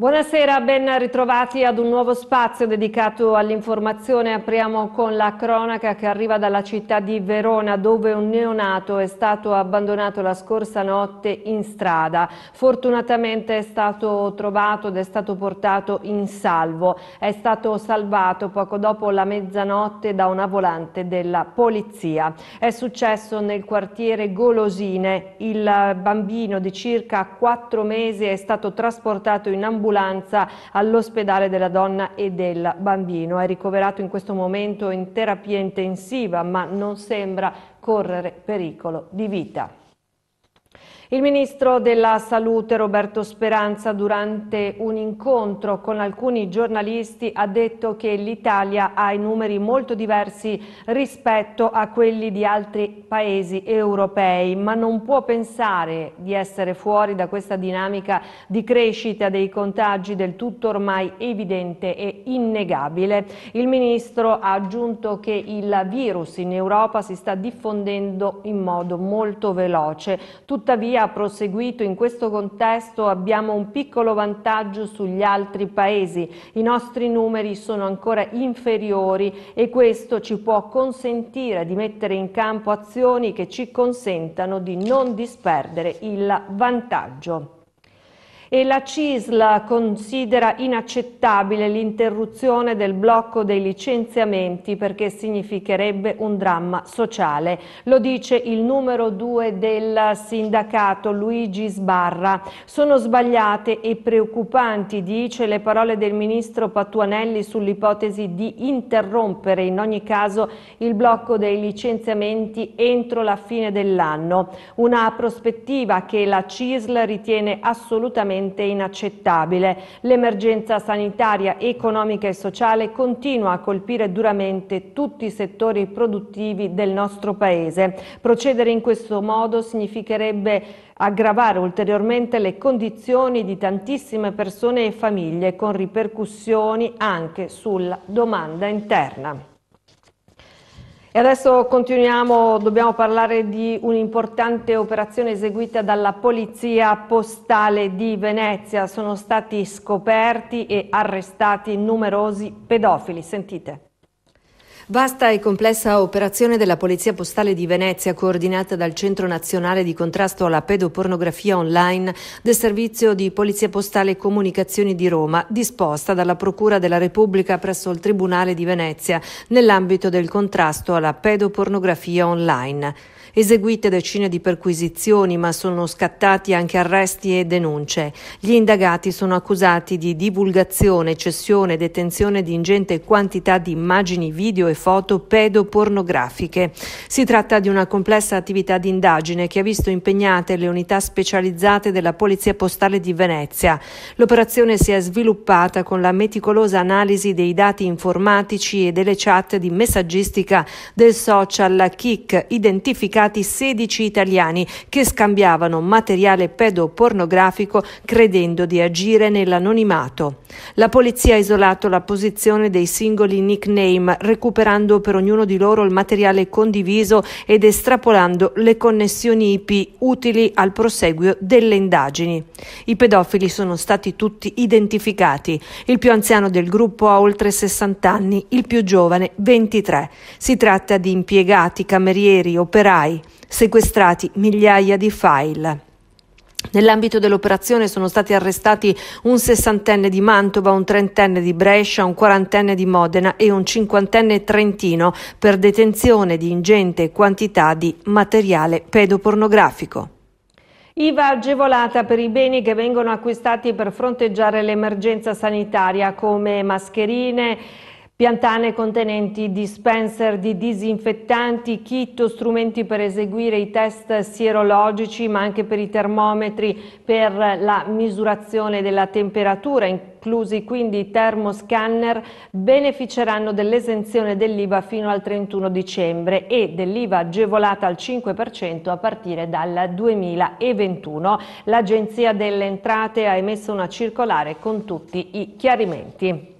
Buonasera, ben ritrovati ad un nuovo spazio dedicato all'informazione. Apriamo con la cronaca che arriva dalla città di Verona dove un neonato è stato abbandonato la scorsa notte in strada. Fortunatamente è stato trovato ed è stato portato in salvo. È stato salvato poco dopo la mezzanotte da una volante della polizia. È successo nel quartiere Golosine. Il bambino di circa 4 mesi è stato trasportato in ambulanza ambulanza all'ospedale della donna e del bambino. È ricoverato in questo momento in terapia intensiva ma non sembra correre pericolo di vita. Il ministro della Salute Roberto Speranza durante un incontro con alcuni giornalisti ha detto che l'Italia ha i numeri molto diversi rispetto a quelli di altri paesi europei, ma non può pensare di essere fuori da questa dinamica di crescita dei contagi del tutto ormai evidente e innegabile. Il ministro ha aggiunto che il virus in Europa si sta diffondendo in modo molto veloce. Tuttavia ha proseguito in questo contesto abbiamo un piccolo vantaggio sugli altri paesi. I nostri numeri sono ancora inferiori e questo ci può consentire di mettere in campo azioni che ci consentano di non disperdere il vantaggio e la CISL considera inaccettabile l'interruzione del blocco dei licenziamenti perché significherebbe un dramma sociale. Lo dice il numero due del sindacato Luigi Sbarra. Sono sbagliate e preoccupanti, dice, le parole del ministro Patuanelli sull'ipotesi di interrompere in ogni caso il blocco dei licenziamenti entro la fine dell'anno. Una prospettiva che la CISL ritiene assolutamente assolutamente inaccettabile. L'emergenza sanitaria, economica e sociale continua a colpire duramente tutti i settori produttivi del nostro Paese. Procedere in questo modo significherebbe aggravare ulteriormente le condizioni di tantissime persone e famiglie con ripercussioni anche sulla domanda interna. E adesso continuiamo, dobbiamo parlare di un'importante operazione eseguita dalla Polizia Postale di Venezia. Sono stati scoperti e arrestati numerosi pedofili. Sentite. Vasta e complessa operazione della Polizia Postale di Venezia, coordinata dal Centro Nazionale di Contrasto alla Pedopornografia Online del Servizio di Polizia Postale e Comunicazioni di Roma, disposta dalla Procura della Repubblica presso il Tribunale di Venezia nell'ambito del contrasto alla pedopornografia online eseguite decine di perquisizioni, ma sono scattati anche arresti e denunce. Gli indagati sono accusati di divulgazione, cessione e detenzione di ingente quantità di immagini, video e foto pedopornografiche. Si tratta di una complessa attività di indagine che ha visto impegnate le unità specializzate della Polizia Postale di Venezia. L'operazione si è sviluppata con la meticolosa analisi dei dati informatici e delle chat di messaggistica del social Kik identificata impiccati 16 italiani che scambiavano materiale pedopornografico credendo di agire nell'anonimato. La polizia ha isolato la posizione dei singoli nickname, recuperando per ognuno di loro il materiale condiviso ed estrapolando le connessioni IP utili al proseguio delle indagini. I pedofili sono stati tutti identificati. Il più anziano del gruppo ha oltre 60 anni, il più giovane 23. Si tratta di impiegati, camerieri, operai, sequestrati migliaia di file. Nell'ambito dell'operazione sono stati arrestati un sessantenne di Mantova, un trentenne di Brescia, un quarantenne di Modena e un cinquantenne trentino per detenzione di ingente quantità di materiale pedopornografico. IVA agevolata per i beni che vengono acquistati per fronteggiare l'emergenza sanitaria come mascherine, piantane contenenti dispenser di disinfettanti, kit o strumenti per eseguire i test sierologici ma anche per i termometri per la misurazione della temperatura, inclusi quindi i termoscanner, beneficeranno dell'esenzione dell'IVA fino al 31 dicembre e dell'IVA agevolata al 5% a partire dal 2021. L'Agenzia delle Entrate ha emesso una circolare con tutti i chiarimenti.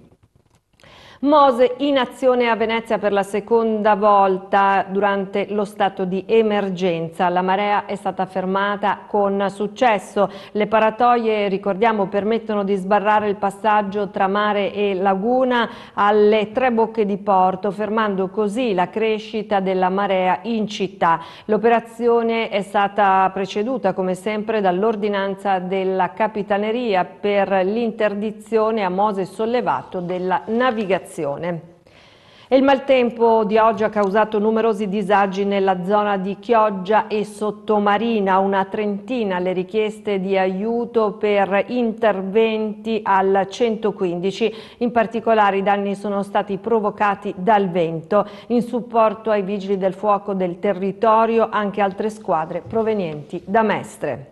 Mose in azione a Venezia per la seconda volta durante lo stato di emergenza. La marea è stata fermata con successo. Le paratoie, ricordiamo, permettono di sbarrare il passaggio tra mare e laguna alle tre bocche di porto, fermando così la crescita della marea in città. L'operazione è stata preceduta, come sempre, dall'ordinanza della Capitaneria per l'interdizione a Mose sollevato della navigazione navigazione. E il maltempo di oggi ha causato numerosi disagi nella zona di Chioggia e Sottomarina, una trentina le richieste di aiuto per interventi al 115, in particolare i danni sono stati provocati dal vento, in supporto ai vigili del fuoco del territorio anche altre squadre provenienti da Mestre.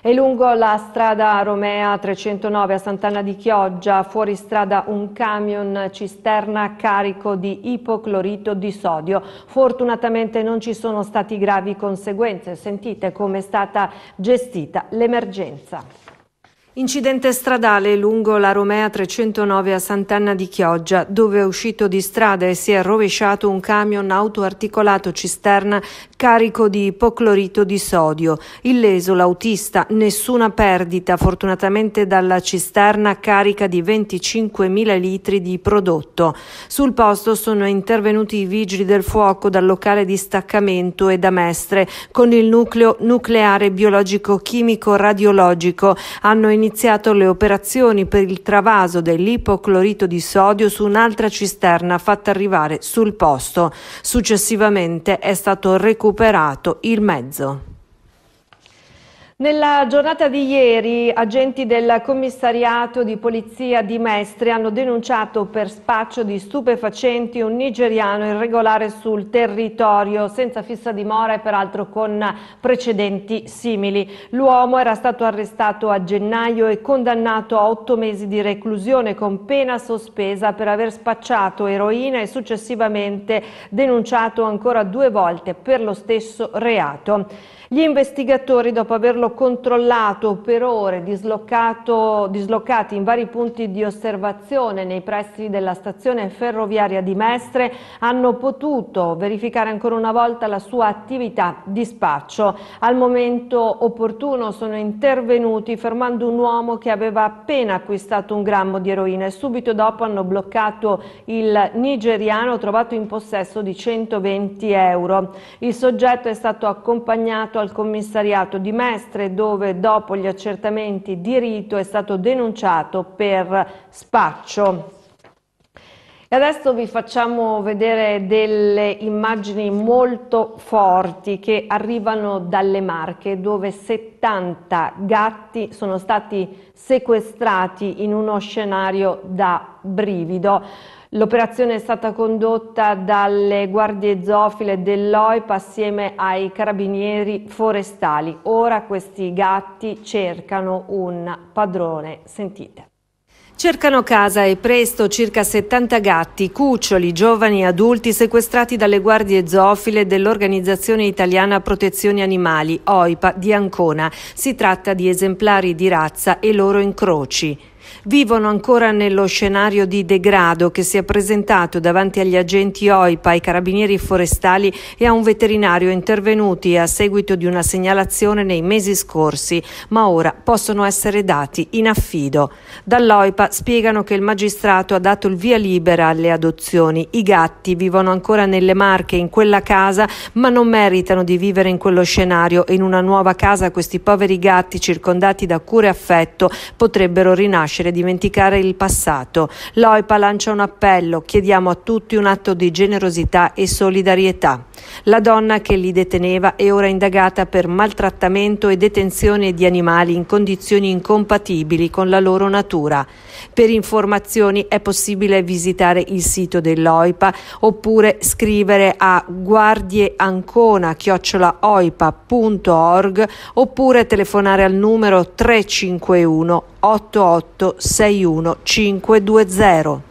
E lungo la strada Romea 309 a Sant'Anna di Chioggia, fuori strada un camion cisterna carico di ipoclorito di sodio. Fortunatamente non ci sono stati gravi conseguenze. Sentite come è stata gestita l'emergenza. Incidente stradale lungo la Romea 309 a Sant'Anna di Chioggia, dove è uscito di strada e si è rovesciato un camion autoarticolato cisterna carico di ipoclorito di sodio. Illeso l'autista, nessuna perdita, fortunatamente dalla cisterna carica di 25.000 litri di prodotto. Sul posto sono intervenuti i vigili del fuoco dal locale di staccamento e da Mestre con il nucleo nucleare biologico chimico radiologico. Hanno iniziato iniziato le operazioni per il travaso dell'ipoclorito di sodio su un'altra cisterna fatta arrivare sul posto. Successivamente è stato recuperato il mezzo. Nella giornata di ieri agenti del commissariato di polizia di Mestre hanno denunciato per spaccio di stupefacenti un nigeriano irregolare sul territorio senza fissa dimora e peraltro con precedenti simili. L'uomo era stato arrestato a gennaio e condannato a otto mesi di reclusione con pena sospesa per aver spacciato eroina e successivamente denunciato ancora due volte per lo stesso reato. Gli investigatori, dopo averlo controllato per ore, dislocati in vari punti di osservazione nei pressi della stazione ferroviaria di Mestre, hanno potuto verificare ancora una volta la sua attività di spaccio. Al momento opportuno sono intervenuti fermando un uomo che aveva appena acquistato un grammo di eroina e subito dopo hanno bloccato il nigeriano trovato in possesso di 120 euro. Il soggetto è stato accompagnato inviato al commissariato di Mestre dove dopo gli accertamenti di rito è stato denunciato per spaccio. E adesso vi facciamo vedere delle immagini molto forti che arrivano dalle Marche dove 70 gatti sono stati sequestrati in uno scenario da brivido. L'operazione è stata condotta dalle guardie zoofile dell'OIP assieme ai carabinieri forestali. Ora questi gatti cercano un padrone. Sentite. Cercano casa e presto circa 70 gatti, cuccioli, giovani e adulti sequestrati dalle guardie zoofile dell'Organizzazione Italiana Protezione Animali, OIPA, di Ancona. Si tratta di esemplari di razza e loro incroci vivono ancora nello scenario di degrado che si è presentato davanti agli agenti OIPA, ai carabinieri forestali e a un veterinario intervenuti a seguito di una segnalazione nei mesi scorsi, ma ora possono essere dati in affido. Dall'OIPA spiegano che il magistrato ha dato il via libera alle adozioni. I gatti vivono ancora nelle Marche, in quella casa, ma non meritano di vivere in quello scenario in una nuova casa questi poveri gatti circondati da cure e affetto potrebbero rinascere riconoscere e dimenticare il passato. L'OIPA lancia un appello, chiediamo a tutti un atto di generosità e solidarietà. La donna che li deteneva è ora indagata per maltrattamento e detenzione di animali in condizioni incompatibili con la loro natura. Per informazioni è possibile visitare il sito dell'OIPA oppure scrivere a guardieancona guardieancona.oipa.org oppure telefonare al numero 351 88 61520.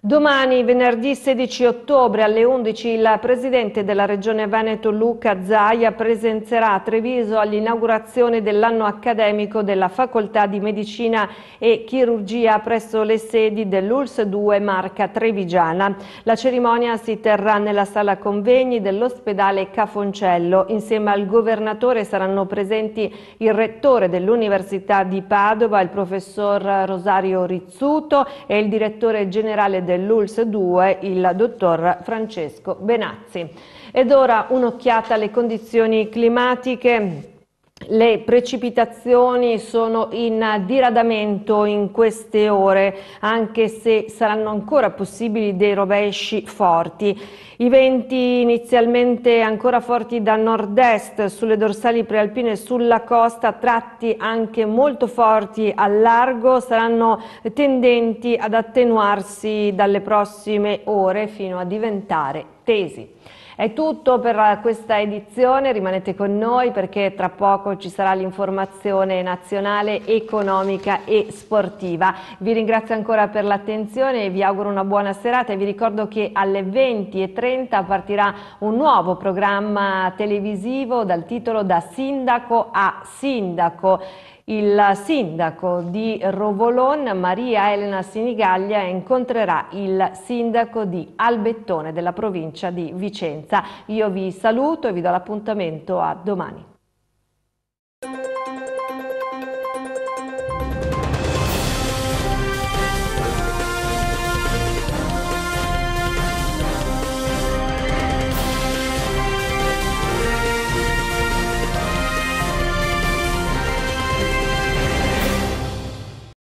Domani, venerdì 16 ottobre alle 11, il presidente della Regione Veneto Luca Zaia presenzerà a Treviso all'inaugurazione dell'anno accademico della Facoltà di Medicina e Chirurgia presso le sedi dell'ULS 2 Marca Trevigiana. La cerimonia si terrà nella sala convegni dell'ospedale Cafoncello. Insieme al governatore saranno presenti il rettore dell'Università di Padova, il professor Rosario Rizzuto e il direttore generale dell'ULS 2 il dottor Francesco Benazzi. Ed ora un'occhiata alle condizioni climatiche le precipitazioni sono in diradamento in queste ore, anche se saranno ancora possibili dei rovesci forti. I venti inizialmente ancora forti da nord-est sulle dorsali prealpine e sulla costa, tratti anche molto forti a largo, saranno tendenti ad attenuarsi dalle prossime ore fino a diventare tesi. È tutto per eh, questa edizione, rimanete con noi perché tra poco ci sarà l'informazione nazionale, economica e sportiva. Vi ringrazio ancora per l'attenzione e vi auguro una buona serata e vi ricordo che alle 20.30 partirà un nuovo programma televisivo dal titolo Da Sindaco a Sindaco il sindaco di Rovolon, Maria Elena Sinigaglia, incontrerà il sindaco di Albettone della provincia di Vicenza. Io vi saluto e vi do l'appuntamento a domani.